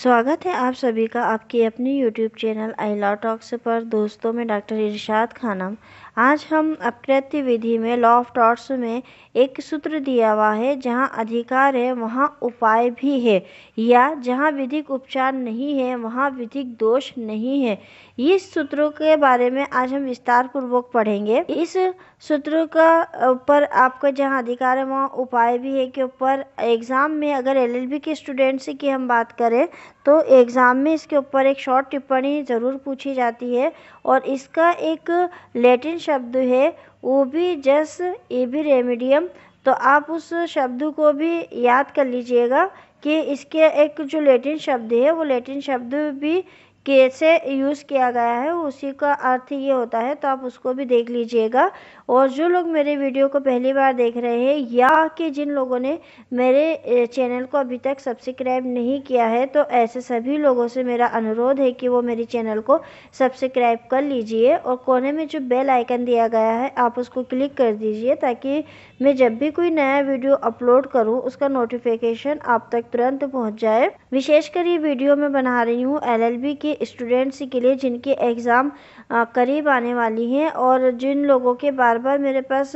स्वागत है आप सभी का आपके अपने YouTube channel I law talks पर दोस्तों में डॉक्टर इरशाद खानम आज हम अपकृत्य विधि में लॉ ऑफ टॉक्स में एक सूत्र दिया हुआ है जहां अधिकार है वहां उपाय भी है या जहां विधिक उपचार नहीं है वहां विधिक दोष नहीं है इस सूत्रों के बारे में आज हम विस्तार पूर्वक पढ़ेंगे इस सूत्र का पर आपका जहां अधिकार है वहाँ उपाय भी है के ऊपर एग्ज़ाम में अगर एलएलबी के स्टूडेंट्स की हम बात करें तो एग्ज़ाम में इसके ऊपर एक शॉर्ट टिप्पणी ज़रूर पूछी जाती है और इसका एक लैटिन शब्द है वो भी जस ए भी रेमिडियम तो आप उस शब्द को भी याद कर लीजिएगा कि इसके एक जो लैटिन शब्द है वो लैटिन शब्द भी कैसे यूज़ किया गया है उसी का अर्थ ये होता है तो आप उसको भी देख लीजिएगा और जो लोग मेरे वीडियो को पहली बार देख रहे हैं या कि जिन लोगों ने मेरे चैनल को अभी तक सब्सक्राइब नहीं किया है तो ऐसे सभी लोगों से मेरा अनुरोध है कि वो मेरे चैनल को सब्सक्राइब कर लीजिए और कोने में जो बेल आइकन दिया गया है आप उसको क्लिक कर दीजिए ताकि मैं जब भी कोई नया वीडियो अपलोड करूँ उसका नोटिफिकेशन आप तक तुरंत पहुँच जाए विशेषकर ये वीडियो मैं बना रही हूँ बी के स्टूडेंट्स के लिए जिनके एग्ज़ाम करीब आने वाली हैं और जिन लोगों के बार बार मेरे पास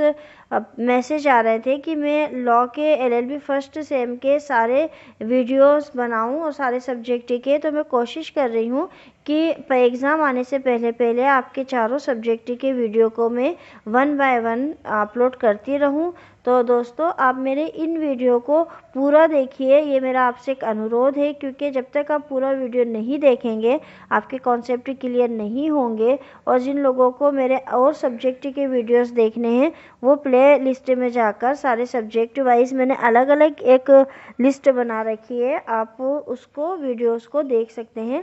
मैसेज आ रहे थे कि मैं लॉ के एलएलबी फर्स्ट सेम के सारे वीडियोस बनाऊं और सारे सब्जेक्ट के तो मैं कोशिश कर रही हूं कि एग्ज़ाम आने से पहले पहले आपके चारों सब्जेक्ट के वीडियो को मैं वन बाय वन अपलोड करती रहूं तो दोस्तों आप मेरे इन वीडियो को पूरा देखिए ये मेरा आपसे एक अनुरोध है क्योंकि जब तक आप पूरा वीडियो नहीं देखेंगे आपके कॉन्सेप्ट क्लियर नहीं होंगे और जिन लोगों को मेरे और सब्जेक्ट के वीडियोस देखने हैं वो प्ले प्ले लिस्ट में जाकर सारे सब्जेक्ट वाइज मैंने अलग अलग एक लिस्ट बना रखी है आप उसको वीडियोस को देख सकते हैं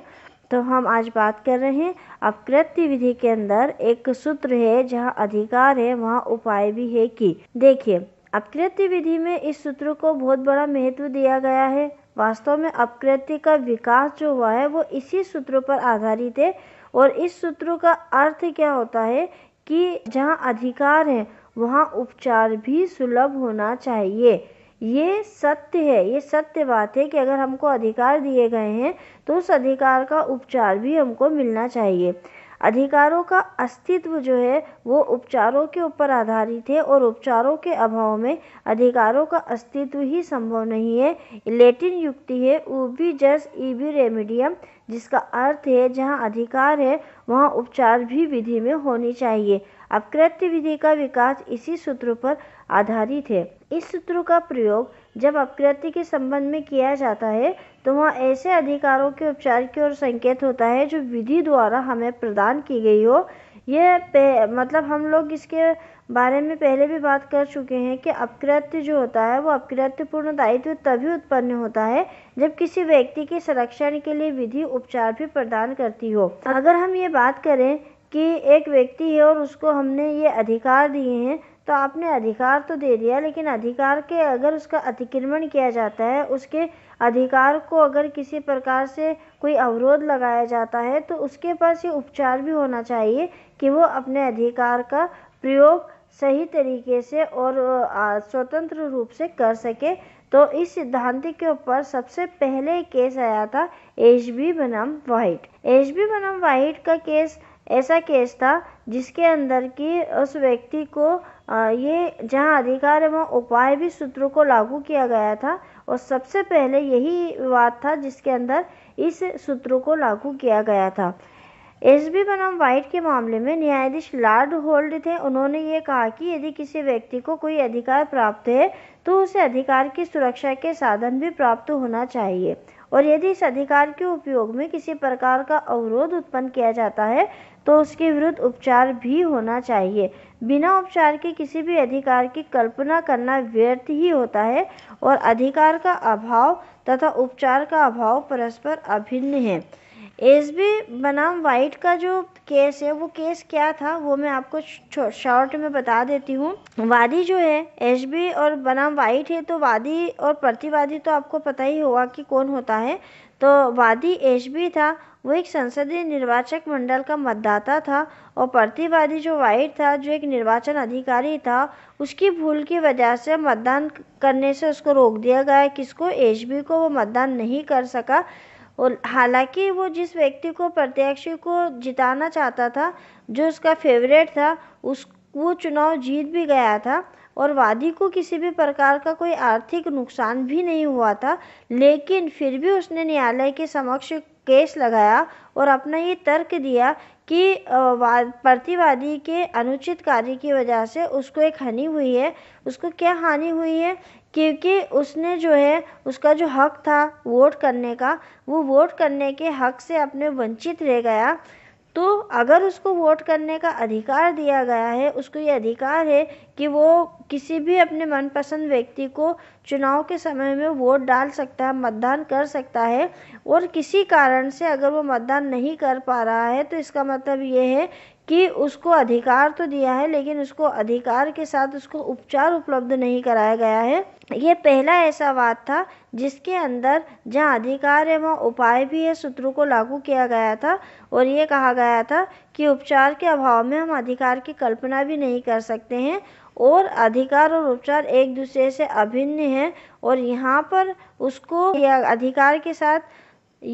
तो हम आज बात कर रहे हैं अपकृत्य विधि के अंदर एक सूत्र है जहाँ अधिकार है वहाँ उपाय भी है कि देखिए अपकृत्य विधि में इस सूत्र को बहुत बड़ा महत्व दिया गया है वास्तव में अपकृत्य का विकास जो हुआ है वो इसी सूत्र पर आधारित है और इस सूत्र का अर्थ क्या होता है कि जहाँ अधिकार है वहाँ उपचार भी सुलभ होना चाहिए ये सत्य है ये सत्य बात है कि अगर हमको अधिकार दिए गए हैं तो उस अधिकार का उपचार भी हमको मिलना चाहिए अधिकारों का अस्तित्व जो है वो उपचारों के ऊपर आधारित है और उपचारों के अभाव में अधिकारों का अस्तित्व ही संभव नहीं है लेटिन युक्ति है ऊबी जस ईबी रेमिडियम जिसका अर्थ है जहाँ अधिकार है वहाँ उपचार भी विधि में होनी चाहिए कृत्य विधि का विकास इसी सूत्र पर आधारित है इस सूत्र का प्रयोग जब अपकृत्य के संबंध में किया जाता है तो वह ऐसे अधिकारों के उपचार की ओर संकेत होता है जो विधि द्वारा हमें प्रदान की गई हो यह मतलब हम लोग इसके बारे में पहले भी बात कर चुके हैं कि अपकृत्य जो होता है वो अपकृत्य पूर्ण दायित्व तभी उत्पन्न होता है जब किसी व्यक्ति के संरक्षण के लिए विधि उपचार भी प्रदान करती हो अगर हम ये बात करें कि एक व्यक्ति है और उसको हमने ये अधिकार दिए हैं तो आपने अधिकार तो दे दिया लेकिन अधिकार के अगर उसका अतिक्रमण किया जाता है उसके अधिकार को अगर किसी प्रकार से कोई अवरोध लगाया जाता है तो उसके पास ये उपचार भी होना चाहिए कि वो अपने अधिकार का प्रयोग सही तरीके से और स्वतंत्र रूप से कर सके तो इस सिद्धांत के ऊपर सबसे पहले केस आया था एच बी बनम वाइट एच बी बनम वाइट का केस ऐसा केस था जिसके अंदर की उस व्यक्ति को ये जहाँ अधिकार एवं उपाय भी सूत्रों को लागू किया गया था और सबसे पहले यही विवाद था जिसके अंदर इस सूत्रों को लागू किया गया था एस बी बनम वाइट के मामले में न्यायाधीश लार्ड होल्ड थे उन्होंने ये कहा कि यदि किसी व्यक्ति को कोई अधिकार प्राप्त है तो उसे अधिकार की सुरक्षा के साधन भी प्राप्त होना चाहिए और यदि इस अधिकार के उपयोग में किसी प्रकार का अवरोध उत्पन्न किया जाता है तो उसके विरुद्ध उपचार भी होना चाहिए बिना उपचार के किसी भी अधिकार की कल्पना करना व्यर्थ ही होता है और अधिकार का अभाव तथा उपचार का अभाव परस्पर अभिन्न है एस बी बनाम वाइट का जो केस है वो केस क्या था वो मैं आपको शॉर्ट में बता देती हूँ वादी जो है एस बी और बनाम वाइट है तो वादी और प्रतिवादी तो आपको पता ही होगा कि कौन होता है तो वादी एच बी था वो एक संसदीय निर्वाचक मंडल का मतदाता था और प्रतिवादी जो वाइट था जो एक निर्वाचन अधिकारी था उसकी भूल की वजह से मतदान करने से उसको रोक दिया गया किसको एच बी को वो मतदान नहीं कर सका और हालांकि वो जिस व्यक्ति को प्रत्याशी को जिताना चाहता था जो उसका फेवरेट था उस वो चुनाव जीत भी गया था और वादी को किसी भी प्रकार का कोई आर्थिक नुकसान भी नहीं हुआ था लेकिन फिर भी उसने न्यायालय के समक्ष केस लगाया और अपना ये तर्क दिया कि प्रतिवादी के अनुचित कार्य की वजह से उसको एक हानि हुई है उसको क्या हानि हुई है क्योंकि उसने जो है उसका जो हक था वोट करने का वो वोट करने के हक से अपने वंचित रह गया तो अगर उसको वोट करने का अधिकार दिया गया है उसको ये अधिकार है कि वो किसी भी अपने मनपसंद व्यक्ति को चुनाव के समय में वोट डाल सकता है मतदान कर सकता है और किसी कारण से अगर वो मतदान नहीं कर पा रहा है तो इसका मतलब ये है कि उसको अधिकार तो दिया है लेकिन उसको अधिकार के साथ उसको उपचार उपलब्ध नहीं कराया गया है यह पहला ऐसा वाद था जिसके अंदर जहाँ अधिकार है वहाँ उपाय भी है सूत्रों को लागू किया गया था और ये कहा गया था कि उपचार के अभाव में हम अधिकार की कल्पना भी नहीं कर सकते हैं और अधिकार और उपचार एक दूसरे से अभिन्न है और यहाँ पर उसको अधिकार के साथ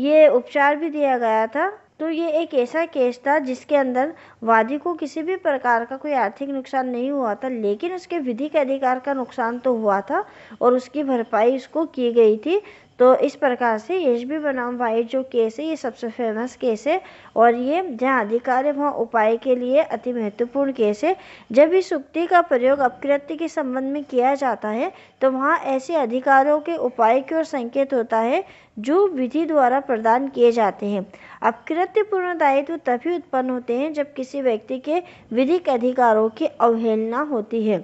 ये उपचार भी दिया गया था तो ये एक ऐसा केस था जिसके अंदर वादी को किसी भी प्रकार का कोई आर्थिक नुकसान नहीं हुआ था लेकिन उसके विधिक अधिकार का नुकसान तो हुआ था और उसकी भरपाई उसको की गई थी तो इस प्रकार से यश भी बनाम वाइट जो केस है ये सबसे फेमस केस है और ये जहाँ अधिकार है वहाँ उपाय के लिए अति महत्वपूर्ण केस है जब भी सुक्ति का प्रयोग अपकृत्य के संबंध में किया जाता है तो वहाँ ऐसे अधिकारों के उपाय की ओर संकेत होता है जो विधि द्वारा प्रदान किए जाते हैं अपकृत्य पूर्ण दायित्व तभी उत्पन्न होते हैं जब किसी व्यक्ति के विधिक अधिकारों की अवहेलना होती है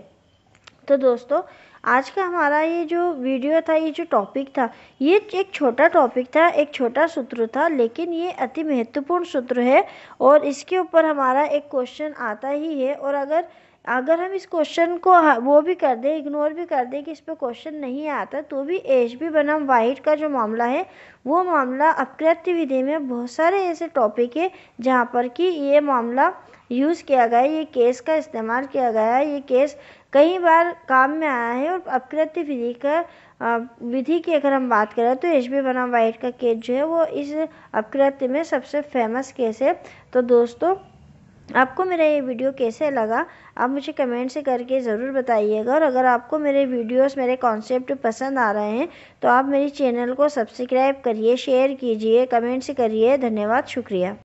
तो दोस्तों आज का हमारा ये जो वीडियो था ये जो टॉपिक था ये एक छोटा टॉपिक था एक छोटा सूत्र था लेकिन ये अति महत्वपूर्ण सूत्र है और इसके ऊपर हमारा एक क्वेश्चन आता ही है और अगर अगर हम इस क्वेश्चन को वो भी कर दें इग्नोर भी कर दें कि इस पर क्वेश्चन नहीं आता तो भी एच बी बनाम वाइट का जो मामला है वो मामला अपकृत्य विधि में बहुत सारे ऐसे टॉपिक है जहाँ पर कि ये मामला यूज़ किया गया है ये केस का इस्तेमाल किया गया है ये केस कई बार काम में आया है और अपकृत्य विधि का विधि की अगर हम बात करें तो एच बी बनाम वाइट का केस जो है वो इस अपकृत्य में सबसे फेमस केस है तो दोस्तों आपको मेरा ये वीडियो कैसे लगा आप मुझे कमेंट से करके ज़रूर बताइएगा और अगर आपको मेरे वीडियोस मेरे कॉन्सेप्ट पसंद आ रहे हैं तो आप मेरे चैनल को सब्सक्राइब करिए शेयर कीजिए कमेंट से करिए धन्यवाद शुक्रिया